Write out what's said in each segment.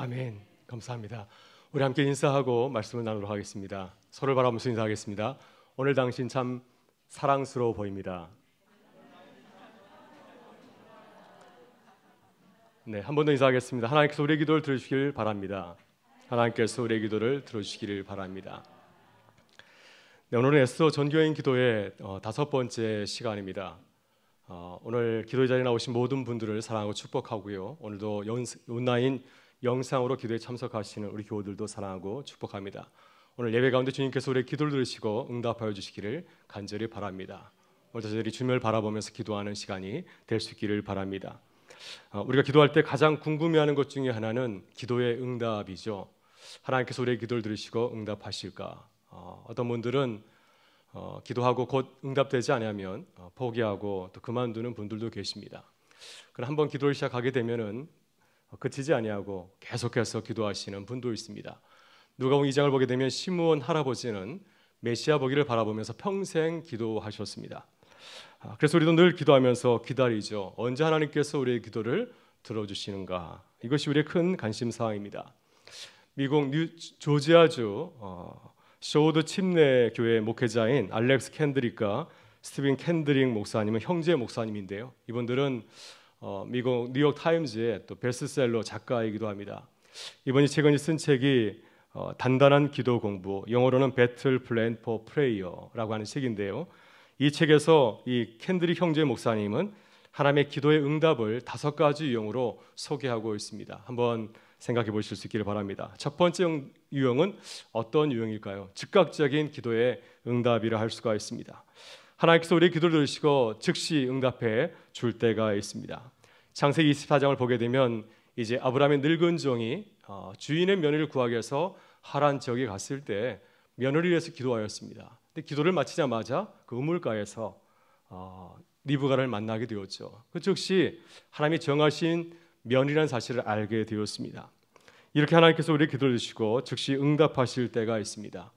아멘. 감사합니다. 우리 함께 인사하고 말씀을 나누도록 하겠습니다. 서로를 바라보면서 인사하겠습니다. 오늘 당신 참 사랑스러워 보입니다. 네, 한 번 더 인사하겠습니다. 하나님께서 우리의 기도를 들으시길 바랍니다. 하나님께서 우리의 기도를 들으시기를 바랍니다. 네, 오늘은 에스더 전교인 기도의 어, 다섯 번째 시간입니다. 어, 오늘 기도 자리에 나오신 모든 분들을 사랑하고 축복하고요. 오늘도 연, 온라인 영상으로 기도에 참석하시는 우리 교우들도 사랑하고 축복합니다. 오늘 예배 가운데 주님께서 우리의 기도를 들으시고 응답하여 주시기를 간절히 바랍니다. 오늘 저희들이 주님을 바라보면서 기도하는 시간이 될 수 있기를 바랍니다. 어, 우리가 기도할 때 가장 궁금해하는 것 중에 하나는 기도의 응답이죠. 하나님께서 우리의 기도를 들으시고 응답하실까? 어, 어떤 분들은 어, 기도하고 곧 응답되지 않으면 포기하고 또 그만두는 분들도 계십니다. 그럼 한번 기도를 시작하게 되면은 어, 그치지 아니하고 계속해서 기도하시는 분도 있습니다. 누가복음 2장을 보게 되면 시므온 할아버지는 메시아 보기를 바라보면서 평생 기도하셨습니다. 아, 그래서 우리도 늘 기도하면서 기다리죠. 언제 하나님께서 우리의 기도를 들어주시는가? 이것이 우리의 큰 관심 사항입니다. 미국 뉴 조지아주 어, 쇼드 침례 교회 목회자인 알렉스 캔드릭과 스티븐 캔드릭 목사님은 형제 목사님인데요. 이분들은 어, 미국 뉴욕 타임즈의 또 베스트셀러 작가이기도 합니다. 이번이 최근에 쓴 책이 어, 단단한 기도 공부, 영어로는 Battle Plan for Prayer라고 하는 책인데요. 이 책에서 이 캔드리 형제 목사님은 하나님의 기도의 응답을 다섯 가지 유형으로 소개하고 있습니다. 한번 생각해 보실 수 있기를 바랍니다. 첫 번째 유형은 어떤 유형일까요? 즉각적인 기도의 응답이라 할 수가 있습니다. 하나님께서 우리의 기도를 들으시고 즉시 응답해 줄 때가 있습니다. 창세기 24장을 보게 되면 이제 아브라함의 늙은 종이 어, 주인의 며느리를 구하기 위해서 하란 지역에 갔을 때 며느리를 위해서 기도하였습니다. 근데 기도를 마치자마자 그 우물가에서 어, 리브가를 만나게 되었죠. 그 즉시 하나님이 정하신 면이라는 사실을 알게 되었습니다. 이렇게 하나님께서 우리 기도를 주시고 즉시 응답하실 때가 있습니다.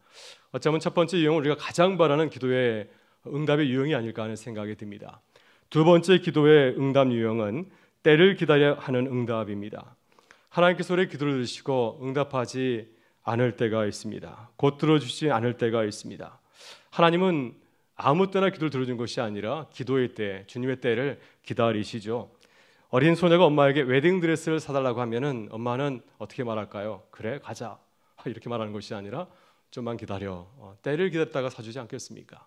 어쩌면 첫 번째 유형 우리가 가장 바라는 기도의 응답의 유형이 아닐까 하는 생각이 듭니다. 두 번째 기도의 응답 유형은 때를 기다려 하는 응답입니다. 하나님께서 우리의 기도를 들으시고 응답하지 않을 때가 있습니다. 곧 들어주지 않을 때가 있습니다. 하나님은 아무 때나 기도를 들어준 것이 아니라 기도의 때, 주님의 때를 기다리시죠. 어린 소녀가 엄마에게 웨딩 드레스를 사달라고 하면은 엄마는 어떻게 말할까요? 그래 가자 이렇게 말하는 것이 아니라 좀만 기다려 어, 때를 기다렸다가 사주지 않겠습니까?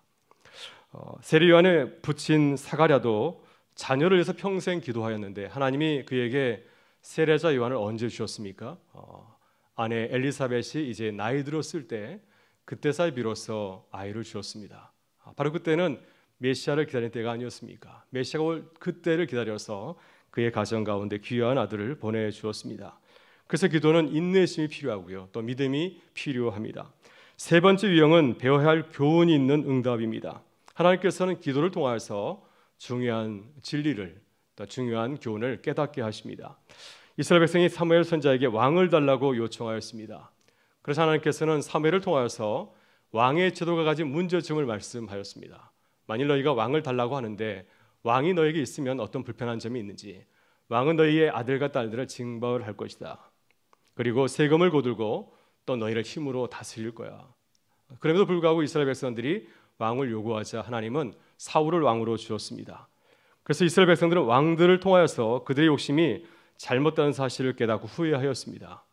어, 세례 요한의 부친 사가랴도 자녀를 위해서 평생 기도하였는데 하나님이 그에게 세례자 요한을 언제 주셨습니까? 어, 아내 엘리사벳이 이제 나이 들었을 때 그때서야 비로소 아이를 주었습니다. 아, 바로 그때는 메시아를 기다린 때가 아니었습니까? 메시아가 올 그때를 기다려서 그의 가정 가운데 귀한 아들을 보내 주었습니다. 그래서 기도는 인내심이 필요하고요. 또 믿음이 필요합니다. 세 번째 유형은 배워야 할 교훈이 있는 응답입니다. 하나님께서는 기도를 통해서 중요한 진리를 또 중요한 교훈을 깨닫게 하십니다. 이스라엘 백성이 사무엘 선자에게 왕을 달라고 요청하였습니다. 그래서 하나님께서는 사무엘을 통하여서 왕의 제도가 가진 문제점을 말씀하였습니다. 만일 너희가 왕을 달라고 하는데 왕이 너에게 있으면 어떤 불편한 점이 있는지 왕은 너희의 아들과 딸들을 징벌할 것이다. 그리고 세금을 거두고 또 너희를 힘으로 다스릴 거야. 그럼에도 불구하고 이스라엘 백성들이 왕을 요구하자 하나님은 사울을 왕으로 주었습니다. 그래서 이스라엘 백성들은 왕들을 통하여서 그들의 욕심이 잘못된 사실을 깨닫고 후회하였습니다.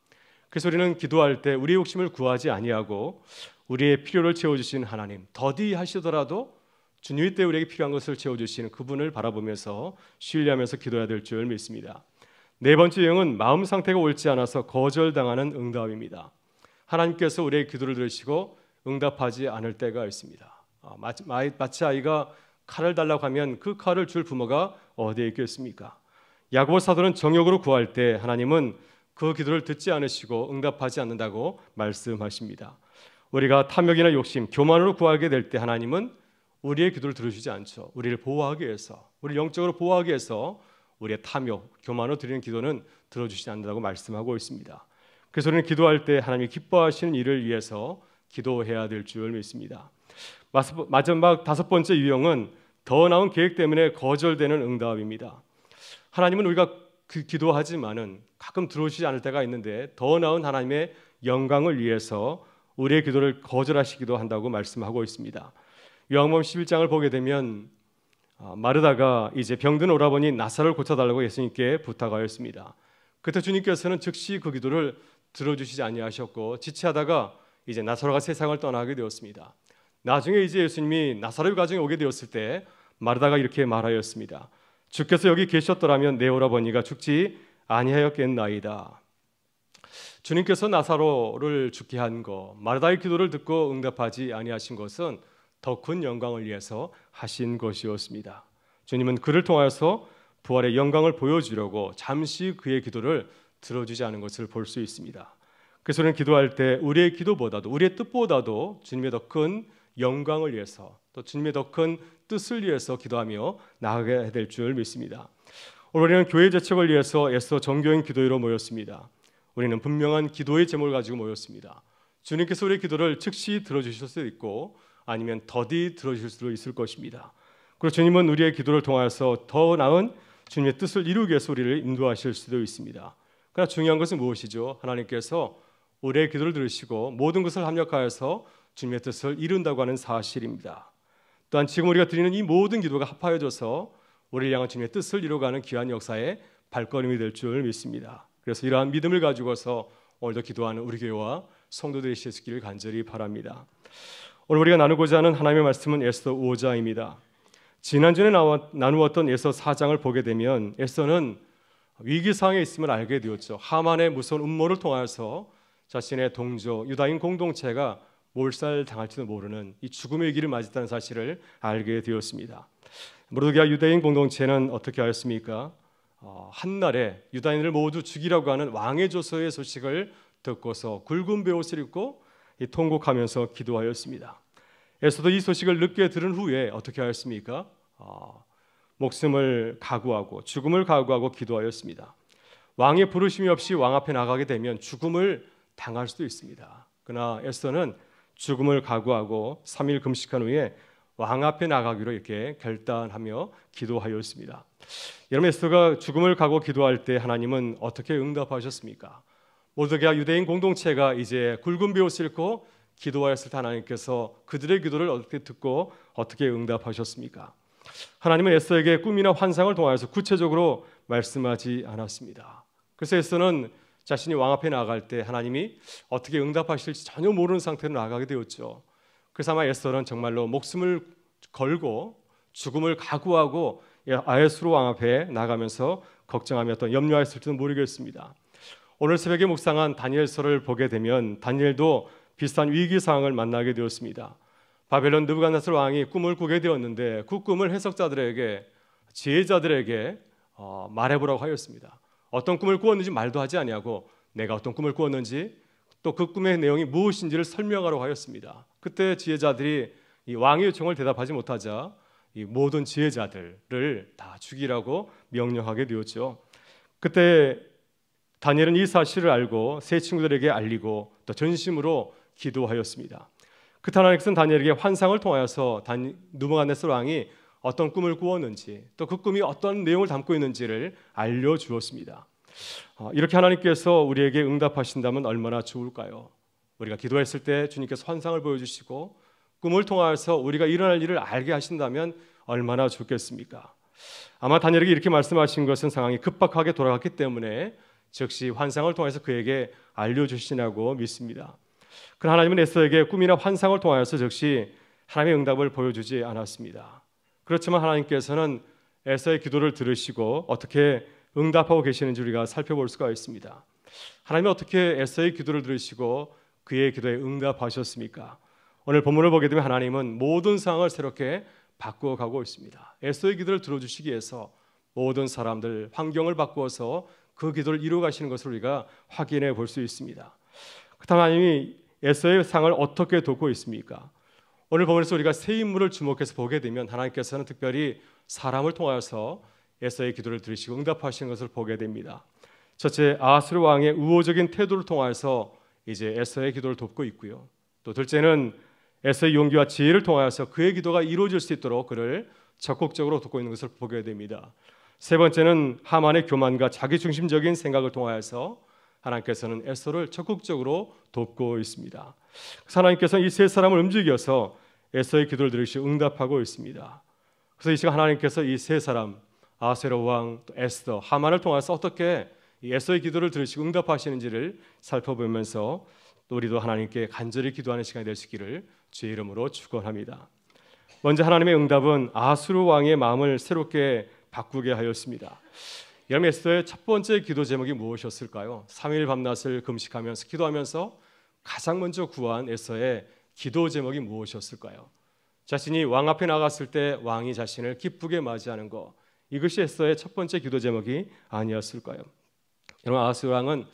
그래서 우리는 기도할 때 우리의 욕심을 구하지 아니하고 우리의 필요를 채워주신 하나님 더디하시더라도 주님의 때 우리에게 필요한 것을 채워주시는 그분을 바라보면서 신뢰하면서 기도해야 될 줄 믿습니다. 네 번째 영은 마음 상태가 옳지 않아서 거절당하는 응답입니다. 하나님께서 우리의 기도를 들으시고 응답하지 않을 때가 있습니다. 어, 마치, 마치 아이가 칼을 달라고 하면 그 칼을 줄 부모가 어디에 있겠습니까? 야고보 사도는 정욕으로 구할 때 하나님은 그 기도를 듣지 않으시고 응답하지 않는다고 말씀하십니다. 우리가 탐욕이나 욕심, 교만으로 구하게 될 때 하나님은 우리의 기도를 들으시지 않죠. 우리를 보호하기 위해서, 우리 영적으로 보호하기 위해서 우리의 탐욕, 교만으로 드리는 기도는 들어주시지 않는다고 말씀하고 있습니다. 그래서 우리는 기도할 때 하나님이 기뻐하시는 일을 위해서 기도해야 될줄 믿습니다. 마지막 다섯 번째 유형은 더 나은 계획 때문에 거절되는 응답입니다. 하나님은 우리가 그 기도하지만은 가끔 들어오시지 않을 때가 있는데 더 나은 하나님의 영광을 위해서 우리의 기도를 거절하시기도 한다고 말씀하고 있습니다. 요한음 11장을 보게 되면 아, 마르다가 이제 병든 오라버니 나사를 고쳐달라고 예수님께 부탁하였습니다. 그때 주님께서는 즉시 그 기도를 들어주시지 아니하셨고 지체하다가 이제 나사로가 세상을 떠나게 되었습니다. 나중에 이제 예수님이 나사렛 가정에 오게 되었을 때 마르다가 이렇게 말하였습니다. 주께서 여기 계셨더라면 내 오라버니가 죽지 아니하였겠나이다. 주님께서 나사로를 죽게 한 것, 마르다의 기도를 듣고 응답하지 아니하신 것은 더 큰 영광을 위해서 하신 것이었습니다. 주님은 그를 통하여서 부활의 영광을 보여주려고 잠시 그의 기도를 들어주지 않은 것을 볼 수 있습니다. 그래서 우리는 기도할 때 우리의 기도보다도 우리의 뜻보다도 주님의 더큰 영광을 위해서 또 주님의 더 큰 뜻을 위해서 기도하며 나아가게될 줄 믿습니다. 올해는 교회 재척을 위해서 애써 정교인 기도회로 모였습니다. 우리는 분명한 기도의 제목을 가지고 모였습니다. 주님께서 우리의 기도를 즉시 들어주실 수도 있고 아니면 더디 들어주실 수도 있을 것입니다. 그리고 주님은 우리의 기도를 통하서더 나은 주님의 뜻을 이루기 위해서 우리를 인도하실 수도 있습니다. 그러나 중요한 것은 무엇이죠? 하나님께서 우리의 기도를 들으시고 모든 것을 합력하여서 주님의 뜻을 이룬다고 하는 사실입니다. 또한 지금 우리가 드리는 이 모든 기도가 합하여져서 우리를 향한 주님의 뜻을 이루어가는 귀한 역사의 발걸음이 될 줄 믿습니다. 그래서 이러한 믿음을 가지고서 오늘도 기도하는 우리 교회와 성도들이 되시기를 간절히 바랍니다. 오늘 우리가 나누고자 하는 하나님의 말씀은 에스더 5장입니다. 지난주에 나누었던에스 4장을 보게 되면 에스는 위기 상황에 있음을 알게 되었죠. 하만의 무서운 음모를 통하여서 자신의 동조 유다인 공동체가 몰살당할지도 모르는 이 죽음의 길을 맞았다는 사실을 알게 되었습니다. 모르드게와 유대인 공동체는 어떻게 하였습니까? 어, 한날에 유다인을 모두 죽이라고 하는 왕의 조서의 소식을 듣고서 굵은 베옷을 입고 통곡하면서 기도하였습니다. 에서도 이 소식을 늦게 들은 후에 어떻게 하였습니까? 어, 목숨을 각오하고 죽음을 각오하고 기도하였습니다. 왕의 부르심이 없이 왕 앞에 나가게 되면 죽음을 당할 수도 있습니다. 그러나 에서는 죽음을 각오하고 3일 금식한 후에 왕 앞에 나가기로 이렇게 결단하며 기도하였습니다. 여러분 에스더가 죽음을 각오 기도할 때 하나님은 어떻게 응답하셨습니까? 모두가 유대인 공동체가 이제 굵은 배옷을 입고 기도하였을 때 하나님께서 그들의 기도를 어떻게 듣고 어떻게 응답하셨습니까? 하나님은 에스에게 꿈이나 환상을 통하여서 구체적으로 말씀하지 않았습니다. 그래서 에스는 자신이 왕 앞에 나아갈 때 하나님이 어떻게 응답하실지 전혀 모르는 상태로 나가게 되었죠. 그래서 아마 에스더는 정말로 목숨을 걸고 죽음을 각오하고 아에스로 왕 앞에 나가면서 걱정하며 또 염려했을지도 모르겠습니다. 오늘 새벽에 묵상한 다니엘서를 보게 되면 다니엘도 비슷한 위기 상황을 만나게 되었습니다. 바벨론 느부갓네살 왕이 꿈을 꾸게 되었는데 그 꿈을 해석자들에게 지혜자들에게 어, 말해보라고 하였습니다. 어떤 꿈을 꾸었는지 말도 하지 아니하고 내가 어떤 꿈을 꾸었는지 또 그 꿈의 내용이 무엇인지를 설명하러 하였습니다. 그때 지혜자들이 이 왕의 요청을 대답하지 못하자 이 모든 지혜자들을 다 죽이라고 명령하게 되었죠. 그때 다니엘은 이 사실을 알고 세 친구들에게 알리고 또 전심으로 기도하였습니다. 그 하나님께서는 다니엘에게 환상을 통하여서 다니, 누부갓네스 왕이 어떤 꿈을 꾸었는지 또 그 꿈이 어떤 내용을 담고 있는지를 알려주었습니다. 어, 이렇게 하나님께서 우리에게 응답하신다면 얼마나 좋을까요? 우리가 기도했을 때 주님께서 환상을 보여주시고 꿈을 통하여서 우리가 일어날 일을 알게 하신다면 얼마나 좋겠습니까? 아마 다니엘에게 이렇게 말씀하신 것은 상황이 급박하게 돌아갔기 때문에 즉시 환상을 통해서 그에게 알려주시라고 믿습니다. 그러나 하나님은 에서에게 꿈이나 환상을 통하여서 즉시 하나님의 응답을 보여주지 않았습니다. 그렇지만 하나님께서는 에서의 기도를 들으시고 어떻게 응답하고 계시는지 우리가 살펴볼 수가 있습니다. 하나님이 어떻게 에서의 기도를 들으시고 그의 기도에 응답하셨습니까? 오늘 본문을 보게 되면 하나님은 모든 상황을 새롭게 바꾸어 가고 있습니다. 에서의 기도를 들어주시기 위해서 모든 사람들 환경을 바꾸어서 그 기도를 이루어 가시는 것을 우리가 확인해 볼 수 있습니다. 그다음 하나님이 에서의 상을 어떻게 돕고 있습니까? 오늘 보에서 우리가 세 인물을 주목해서 보게 되면 하나님께서는 특별히 사람을 통하여서 에서의 기도를 들으시고 응답하신 것을 보게 됩니다. 첫째 아하스 왕의 우호적인 태도를 통하여서 이제 에서의 기도를 돕고 있고요. 또 둘째는 에서의 용기와 지혜를 통하여서 그의 기도가 이루어질 수 있도록 그를 적극적으로 돕고 있는 것을 보게 됩니다. 세 번째는 하만의 교만과 자기중심적인 생각을 통하여서 하나님께서는 에서를 적극적으로 돕고 있습니다. 하나님께서는 이 세 사람을 움직여서 에서의 기도를 들으시고 응답하고 있습니다. 그래서 이 시간 하나님께서 이 세 사람 아세로 왕, 또 에스더, 하만을 통해서 어떻게 에서의 기도를 들으시 응답하시는지를 살펴보면서 우리도 하나님께 간절히 기도하는 시간이 될 수 있기를 주의 이름으로 축원합니다. 먼저 하나님의 응답은 아수르 왕의 마음을 새롭게 바꾸게 하였습니다. 여러분 에스더의 첫 번째 기도 제목이 무엇이었을까요? 3일 밤낮을 금식하면서 기도하면서 가장 먼저 구한 에서의 기도 제목이 무엇이었을까요? 자신이 왕 앞에 나갔을 때 왕이 자신을 기쁘게 맞이하는 것 이것이 에서의 첫 번째 기도 제목이 아니었을까요? 여러분 아하스 왕은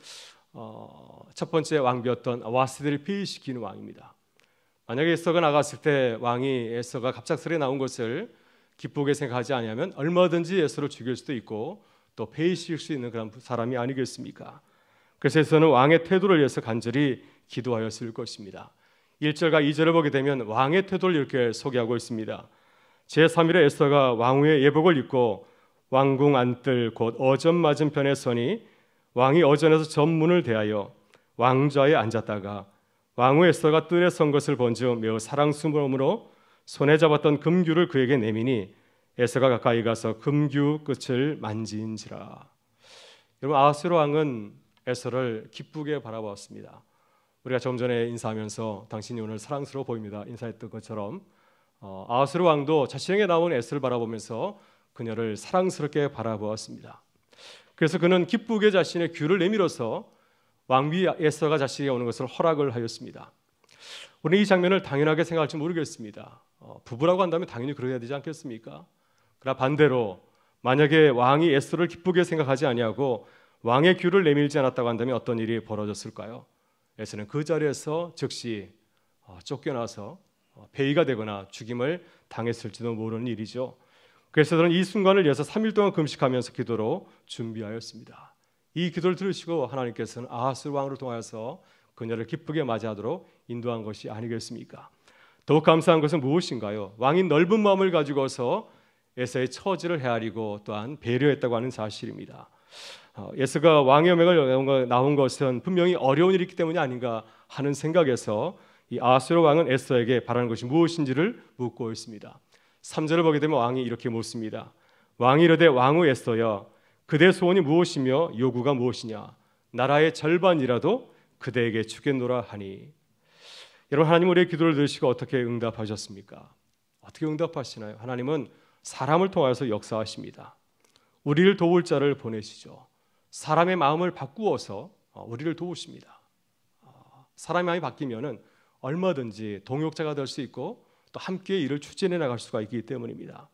어, 첫 번째 왕비였던 와스들을 피시키는 왕입니다. 만약에 에서가 나갔을 때 왕이 에서가 갑작스레 나온 것을 기쁘게 생각하지 아니면 얼마든지 에서를 죽일 수도 있고 또폐의시수 있는 그런 사람이 아니겠습니까? 그래서 에서는 왕의 태도를 위해서 간절히 기도하였을 것입니다. 1절과 2절을 보게 되면 왕의 태도를 이렇게 소개하고 있습니다. 제3일에 에스더가 왕후의 예복을 입고 왕궁 안뜰 곧 어전 맞은편에 서니 왕이 어전에서 전문을 대하여 왕좌에 앉았다가 왕후 에스더가 뜰에 선 것을 본즉 매우 사랑스러움으로 손에 잡았던 금규를 그에게 내미니 에스더가 가까이 가서 금규 끝을 만진지라 여러분 아하스로 왕은 에스더를 기쁘게 바라보았습니다. 우리가 좀 전에 인사하면서 당신이 오늘 사랑스러워 보입니다. 인사했던 것처럼 어, 아하스르 왕도 자신에게 나온 에스를 바라보면서 그녀를 사랑스럽게 바라보았습니다. 그래서 그는 기쁘게 자신의 귀를 내밀어서 왕비 에스가 자신에게 오는 것을 허락을 하였습니다. 우리는 이 장면을 당연하게 생각할지 모르겠습니다. 어, 부부라고 한다면 당연히 그래야 되지 않겠습니까? 그러나 반대로 만약에 왕이 에스를 기쁘게 생각하지 아니하고 왕의 귀를 내밀지 않았다고 한다면 어떤 일이 벌어졌을까요? 에서는 그 자리에서 즉시 어, 쫓겨나서 어, 배의가 되거나 죽임을 당했을지도 모르는 일이죠. 그래서 저는 이 순간을 위해서 3일 동안 금식하면서 기도로 준비하였습니다. 이 기도를 들으시고 하나님께서는 아하스 왕으 통하여서 그녀를 기쁘게 맞이하도록 인도한 것이 아니겠습니까? 더욱 감사한 것은 무엇인가요? 왕이 넓은 마음을 가지고서 에서의 처지를 헤아리고 또한 배려했다고 하는 사실입니다. 어, 예수가 왕의 명을 나온 것은 분명히 어려운 일이기 때문이 아닌가 하는 생각에서 이 아수르 왕은 에스더에게 바라는 것이 무엇인지를 묻고 있습니다. 3절을 보게 되면 왕이 이렇게 묻습니다. 왕이 이르되 왕후 에스더여 그대 소원이 무엇이며 요구가 무엇이냐 나라의 절반이라도 그대에게 주겠노라 하니 여러분 하나님 우리의 기도를 들으시고 어떻게 응답하셨습니까? 어떻게 응답하시나요? 하나님은 사람을 통하서 역사하십니다. 우리를 도울 자를 보내시죠. 사람의 마음을 바꾸어서 어, 우리를 도우십니다. 어, 사람의 마음이 바뀌면은 얼마든지 동역자가 될 수 있고 또 함께 일을 추진해 나갈 수가 있기 때문입니다.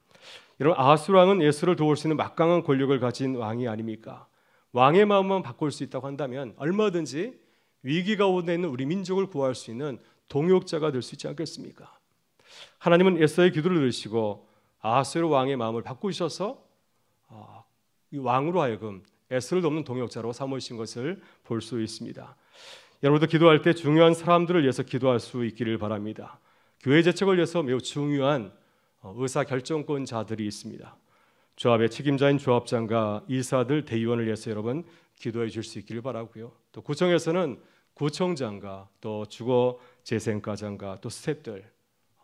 여러분 아수랑은 예수를 도울 수 있는 막강한 권력을 가진 왕이 아닙니까? 왕의 마음만 바꿀 수 있다고 한다면 얼마든지 위기 가운데 있는 우리 민족을 구할 수 있는 동역자가 될 수 있지 않겠습니까? 하나님은 에서의 기도를 들으시고 아수르 왕의 마음을 바꾸셔서 어, 왕으로 하여금 애쓸 예, 돕는 동역자로 삼으신 것을 볼 수 있습니다. 여러분도 기도할 때 중요한 사람들을 위해서 기도할 수 있기를 바랍니다. 교회 재척을 위해서 매우 중요한 어, 의사 결정권자들이 있습니다. 조합의 책임자인 조합장과 이사들, 대의원을 위해서 여러분 기도해 줄 수 있기를 바라고요. 또 구청에서는 구청장과 또 주거 재생과장과 또스태들을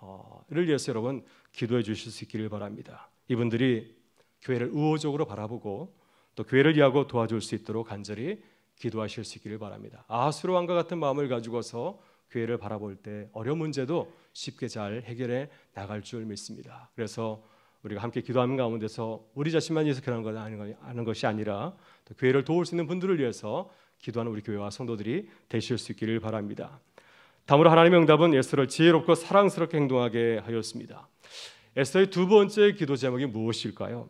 어, 위해서 여러분 기도해 주실 수 있기를 바랍니다. 이분들이 교회를 우호적으로 바라보고 또 교회를 위하고 도와줄 수 있도록 간절히 기도하실 수 있기를 바랍니다. 아하수로 왕과 같은 마음을 가지고서 교회를 바라볼 때 어려운 문제도 쉽게 잘 해결해 나갈 줄 믿습니다. 그래서 우리가 함께 기도하는 가운데서 우리 자신만 위해서 그런 하는 것이 아니라 또 교회를 도울 수 있는 분들을 위해서 기도하는 우리 교회와 성도들이 되실 수 있기를 바랍니다. 다음으로 하나님의 응답은 에스를 지혜롭고 사랑스럽게 행동하게 하였습니다. 에스의 두 번째 기도 제목이 무엇일까요?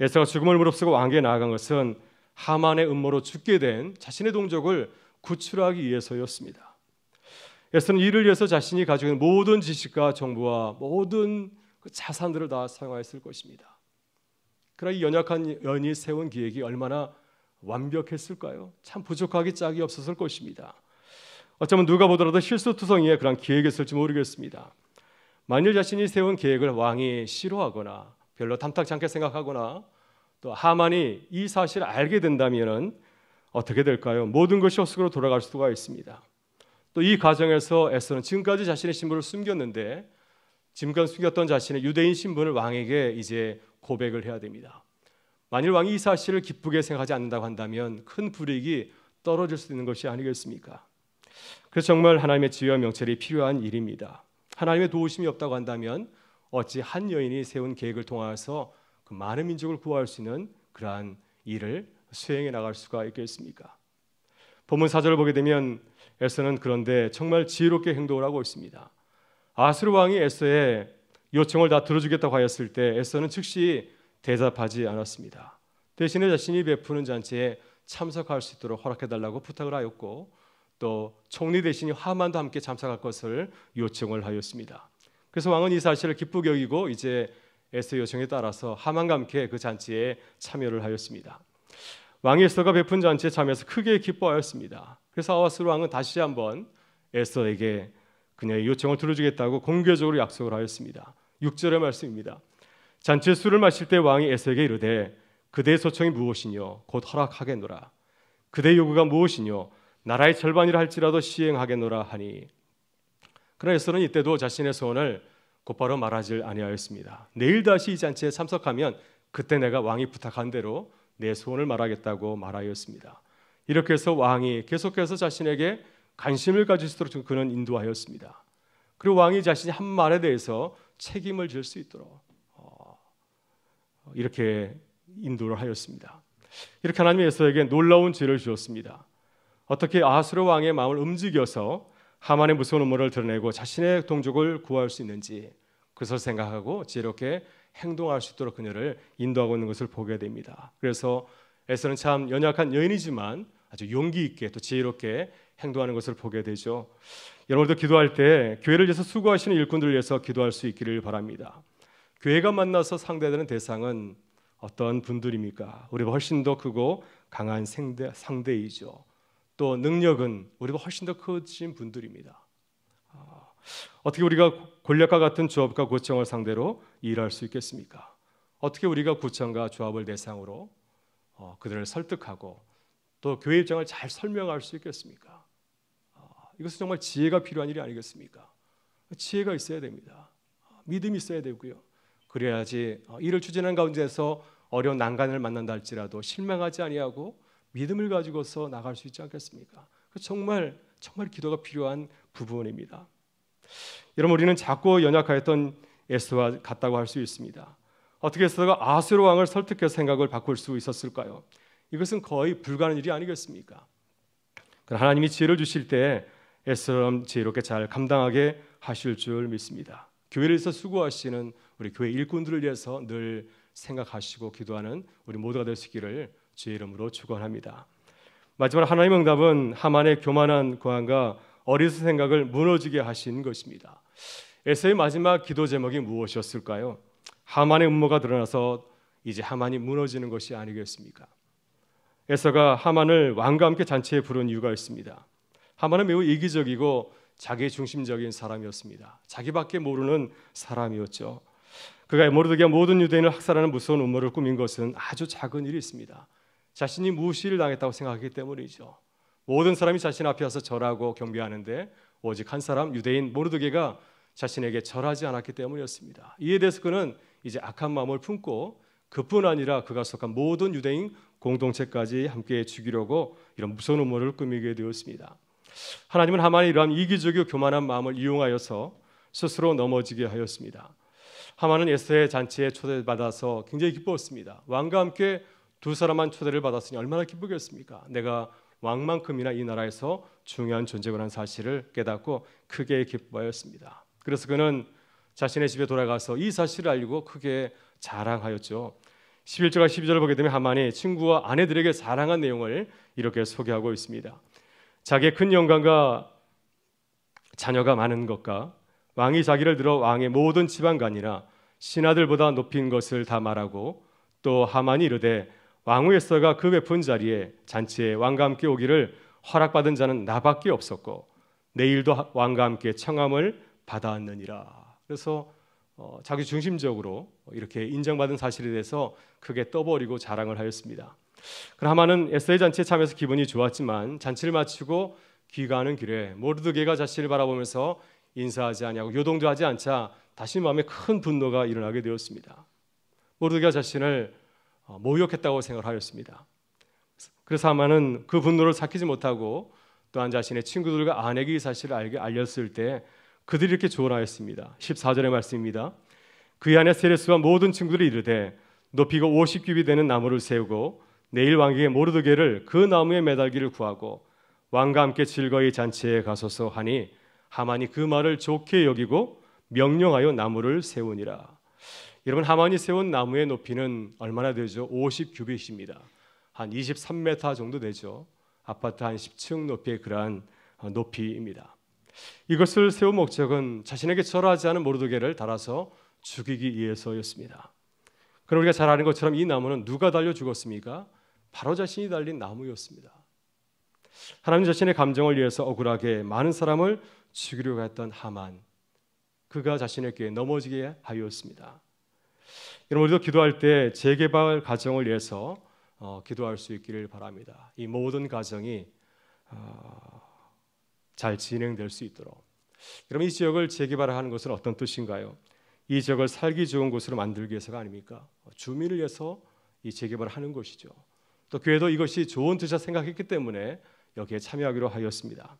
에서가 죽음을 무릅쓰고 왕계에 나아간 것은 하만의 음모로 죽게 된 자신의 동족을 구출하기 위해서였습니다. 에서는 이를 위해서 자신이 가지고 있는 모든 지식과 정보와 모든 그 자산들을 다 사용하였을 것입니다. 그러나 이 연약한 연이 세운 기획이 얼마나 완벽했을까요? 참 부족하기 짝이 없었을 것입니다. 어쩌면 누가 보더라도 실수투성이의 그런 기획이었을지 모르겠습니다. 만일 자신이 세운 계획을 왕이 싫어하거나 별로 탐탁지 않게 생각하거나 또 하만이 이 사실을 알게 된다면 어떻게 될까요? 모든 것이 헛수으로 돌아갈 수가 있습니다. 또 이 과정에서 에서는 지금까지 자신의 신분을 숨겼는데 지금까지 숨겼던 자신의 유대인 신분을 왕에게 이제 고백을 해야 됩니다. 만일 왕이 이 사실을 기쁘게 생각하지 않는다고 한다면 큰 불이익이 떨어질 수 있는 것이 아니겠습니까? 그래서 정말 하나님의 지혜와 명철이 필요한 일입니다. 하나님의 도우심이 없다고 한다면 어찌 한 여인이 세운 계획을 통해서 그 많은 민족을 구할 수 있는 그러한 일을 수행해 나갈 수가 있겠습니까? 본문 사절을 보게 되면 에서는 그런데 정말 지혜롭게 행동을 하고 있습니다. 아수르 왕이 에서의 요청을 다 들어주겠다고 하였을 때 에서는 즉시 대답하지 않았습니다. 대신에 자신이 베푸는 잔치에 참석할 수 있도록 허락해달라고 부탁을 하였고 또 총리 대신이 하만도 함께 참석할 것을 요청을 하였습니다. 그래서 왕은 이 사실을 기쁘게 여기고 이제 에스의 요청에 따라서 하만과 함께 그 잔치에 참여를 하였습니다. 왕이 에스가 베푼 잔치에 참여해서 크게 기뻐하였습니다. 그래서 아하스로 왕은 다시 한번 에스더에게 그녀의 요청을 들어주겠다고 공개적으로 약속을 하였습니다. 6절의 말씀입니다. 잔치에 술을 마실 때 왕이 에스에게 이르되 그대의 소청이 무엇이뇨 곧 허락하겠노라 그대의 요구가 무엇이뇨 나라의 절반이라 할지라도 시행하겠노라 하니 그러나 예수는 이때도 자신의 소원을 곧바로 말하지 아니하였습니다. 내일 다시 이 잔치에 참석하면 그때 내가 왕이 부탁한 대로 내 소원을 말하겠다고 말하였습니다. 이렇게 해서 왕이 계속해서 자신에게 관심을 가질 수 있도록 그는 인도하였습니다. 그리고 왕이 자신이 한 말에 대해서 책임을 질 수 있도록 어, 이렇게 인도를 하였습니다. 이렇게 하나님이 에에게 놀라운 죄를 주었습니다. 어떻게 아수르 왕의 마음을 움직여서 하만의 무서운 음모를 드러내고 자신의 동족을 구할 수 있는지 그것을 생각하고 지혜롭게 행동할 수 있도록 그녀를 인도하고 있는 것을 보게 됩니다. 그래서 에서는 참 연약한 여인이지만 아주 용기 있게 또 지혜롭게 행동하는 것을 보게 되죠. 여러분들 기도할 때 교회를 위해서 수고하시는 일꾼들을 위해서 기도할 수 있기를 바랍니다. 교회가 만나서 상대되는 대상은 어떤 분들입니까? 우리가 훨씬 더 크고 강한 상대, 상대이죠. 또 능력은 우리가 훨씬 더 커진 분들입니다. 아, 어떻게 우리가 권력과 같은 조합과 구청을 상대로 일할 수 있겠습니까? 어떻게 우리가 구청과 조합을 대상으로 어, 그들을 설득하고 또 교회 입장을 잘 설명할 수 있겠습니까? 아, 이것은 정말 지혜가 필요한 일이 아니겠습니까? 지혜가 있어야 됩니다. 아, 믿음이 있어야 되고요. 그래야지 일을 어, 추진한 가운데서 어려운 난간을 만난다 할지라도 실망하지 아니하고 믿음을 가지고서 나갈 수 있지 않겠습니까? 정말 정말 기도가 필요한 부분입니다. 여러분 우리는 작고 연약하였던 에스와 같다고 할 수 있습니다. 어떻게 에스가 아수르 왕을 설득해 생각을 바꿀 수 있었을까요? 이것은 거의 불가능한 일이 아니겠습니까? 그러나 하나님이 지혜를 주실 때 에스처럼 지혜롭게 잘 감당하게 하실 줄 믿습니다. 교회를 서 수고하시는 우리 교회 일꾼들을 위해서 늘 생각하시고 기도하는 우리 모두가 될 수 있기를 주의 이름으로 축원합니다. 마지막 하나님 응답은 하만의 교만한 고함과 어리석 생각을 무너지게 하신 것입니다. 에서의 마지막 기도 제목이 무엇이었을까요? 하만의 음모가 드러나서 이제 하만이 무너지는 것이 아니겠습니까? 에서가 하만을 왕과 함께 잔치에 부른 이유가 있습니다. 하만은 매우 이기적이고 자기 중심적인 사람이었습니다. 자기밖에 모르는 사람이었죠. 그가 모르드게 모든 유대인을 학살하는 무서운 음모를 꾸민 것은 아주 작은 일이 있습니다. 자신이 무시를 당했다고 생각하기 때문이죠. 모든 사람이 자신 앞에 와서 절하고 경배하는데 오직 한 사람 유대인 모르드게가 자신에게 절하지 않았기 때문이었습니다. 이에 대해서 그는 이제 악한 마음을 품고 그뿐 아니라 그가 속한 모든 유대인 공동체까지 함께 죽이려고 이런 무서운 음모를 꾸미게 되었습니다. 하나님은 하만의 이러한 이기적이고 교만한 마음을 이용하여서 스스로 넘어지게 하였습니다. 하만은 에스의 잔치에 초대받아서 굉장히 기뻤습니다. 왕과 함께 두 사람만 초대를 받았으니 얼마나 기쁘겠습니까? 내가 왕만큼이나 이 나라에서 중요한 존재구나 사실을 깨닫고 크게 기뻐하였습니다. 그래서 그는 자신의 집에 돌아가서 이 사실을 알고 리 크게 자랑하였죠. 11절과 12절을 보게 되면 하만이 친구와 아내들에게 자랑한 내용을 이렇게 소개하고 있습니다. 자기의 큰 영광과 자녀가 많은 것과 왕이 자기를 들어 왕의 모든 지방관이나 신하들보다 높인 것을 다 말하고 또 하만이 이르되 왕후에서가 그 베푼 자리에 잔치에 왕과 함께 오기를 허락받은 자는 나밖에 없었고 내일도 왕과 함께 청함을 받아왔느니라 그래서 어, 자기 중심적으로 이렇게 인정받은 사실에 대해서 크게 떠버리고 자랑을 하였습니다. 그럼 하마는 에스의 잔치에 참여해서 기분이 좋았지만 잔치를 마치고 귀가하는 길에 모르드게가 자신을 바라보면서 인사하지 아니하고 요동도 하지 않자 다시 마음에 큰 분노가 일어나게 되었습니다. 모르드게가 자신을 어, 모욕했다고 생각하였습니다. 그래서 하마는 그 분노를 삭히지 못하고 또한 자신의 친구들과 아내에 사실을 알게 알렸을 때 그들이 이렇게 조언하였습니다. 14절의 말씀입니다. 그의 아 세레스와 모든 친구들이 이르되 높이가 50규비 되는 나무를 세우고 내일 왕에게 모르드게를 그 나무에 매달기를 구하고 왕과 함께 즐거이 잔치에 가소서 하니 하만이 그 말을 좋게 여기고 명령하여 나무를 세우니라. 여러분 하만이 세운 나무의 높이는 얼마나 되죠? 50규빗입니다. 한 23m 정도 되죠. 아파트 한 10층 높이의 그러한 어, 높이입니다. 이것을 세운 목적은 자신에게 절하지 않은 모르드게를 달아서 죽이기 위해서였습니다. 그럼 우리가 잘 아는 것처럼 이 나무는 누가 달려 죽었습니까? 바로 자신이 달린 나무였습니다. 하나님 자신의 감정을 위해서 억울하게 많은 사람을 죽이려고 했던 하만 그가 자신에게 넘어지게 하였습니다. 여러분 우리도 기도할 때 재개발 가정을 위해서 어, 기도할 수 있기를 바랍니다. 이 모든 가정이 어, 잘 진행될 수 있도록. 그럼 이 지역을 재개발하는 것은 어떤 뜻인가요? 이 지역을 살기 좋은 곳으로 만들기 위해서가 아닙니까? 어, 주민을 위해서 이 재개발하는 것이죠. 또 교회도 이것이 좋은 뜻이라 생각했기 때문에 여기에 참여하기로 하였습니다.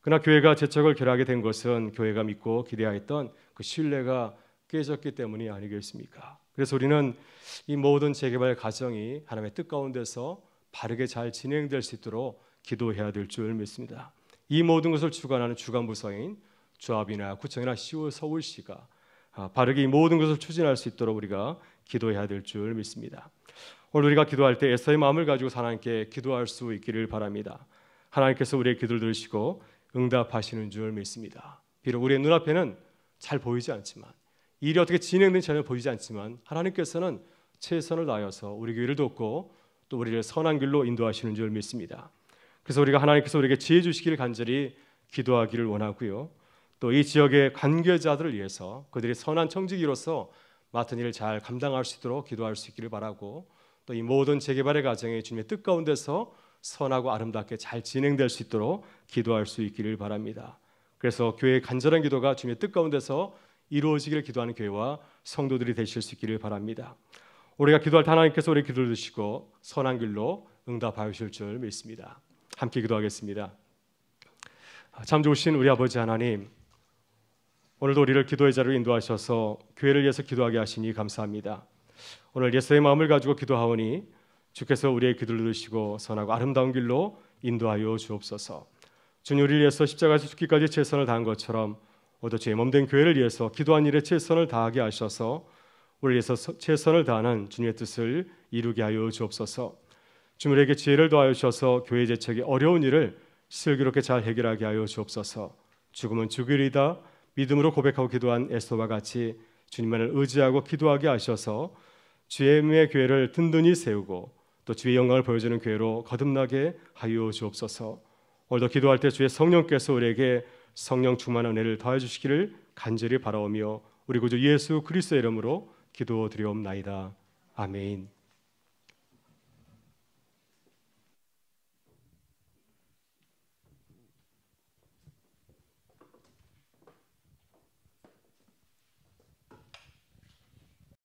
그러나 교회가 재척을 결하게 된 것은 교회가 믿고 기대하였던 그 신뢰가 깨졌기 때문이 아니겠습니까? 그래서 우리는 이 모든 재개발 과정이 하나님의 뜻 가운데서 바르게 잘 진행될 수 있도록 기도해야 될 줄 믿습니다. 이 모든 것을 주관하는 주관부서인 조합이나 구청이나 시월 서울시가 아, 바르게 이 모든 것을 추진할 수 있도록 우리가 기도해야 될 줄 믿습니다. 오늘 우리가 기도할 때 애서의 마음을 가지고 하나님께 기도할 수 있기를 바랍니다. 하나님께서 우리의 기도를 들으시고 응답하시는 줄 믿습니다. 비록 우리의 눈앞에는 잘 보이지 않지만 일이 어떻게 진행되는지 전혀 보이지 않지만 하나님께서는 최선을 다하여서 우리 교회를 돕고 또 우리를 선한 길로 인도하시는 줄 믿습니다. 그래서 우리가 하나님께서 우리에게 지혜 주시기를 간절히 기도하기를 원하고요. 또 이 지역의 관계자들을 위해서 그들이 선한 청지기로서 맡은 일을 잘 감당할 수 있도록 기도할 수 있기를 바라고 또 이 모든 재개발의 과정에 주님의 뜻 가운데서 선하고 아름답게 잘 진행될 수 있도록 기도할 수 있기를 바랍니다. 그래서 교회의 간절한 기도가 주님의 뜻 가운데서 이루어지기를 기도하는 교회와 성도들이 되실 수 있기를 바랍니다. 우리가 기도할 때 하나님께서 우리 기도를 주시고 선한 길로 응답하실 줄 믿습니다. 함께 기도하겠습니다. 아, 참 좋으신 우리 아버지 하나님, 오늘도 우리를 기도의 자리로 인도하셔서 교회를 위해서 기도하게 하시니 감사합니다. 오늘 예수의 마음을 가지고 기도하오니 주께서 우리의 기도를 들으시고 선하고 아름다운 길로 인도하여 주옵소서. 주님 우리를 위해서 십자가에서 죽기까지 최선을 다한 것처럼 오도 주의 몸된 교회를 위해서 기도한 일에 최선을 다하게 하셔서 우리 위해서 최선을 다하는 주님의 뜻을 이루게 하여 주옵소서. 주님에게 지혜를 더하여 주셔서 교회 재척의 어려운 일을 슬기롭게 잘 해결하게 하여 주옵소서. 죽음은 죽일이다 믿음으로 고백하고 기도한 에스토와 같이 주님만을 의지하고 기도하게 하셔서 주의 교회를 든든히 세우고 또 주의 영광을 보여주는 교회로 거듭나게 하여 주옵소서. 오늘도 기도할 때 주의 성령께서 우리에게 성령 충만한 은혜를 더해 주시기를 간절히 바라오며 우리 구주 예수 그리스도의 이름으로 기도드리옵나이다. 아멘.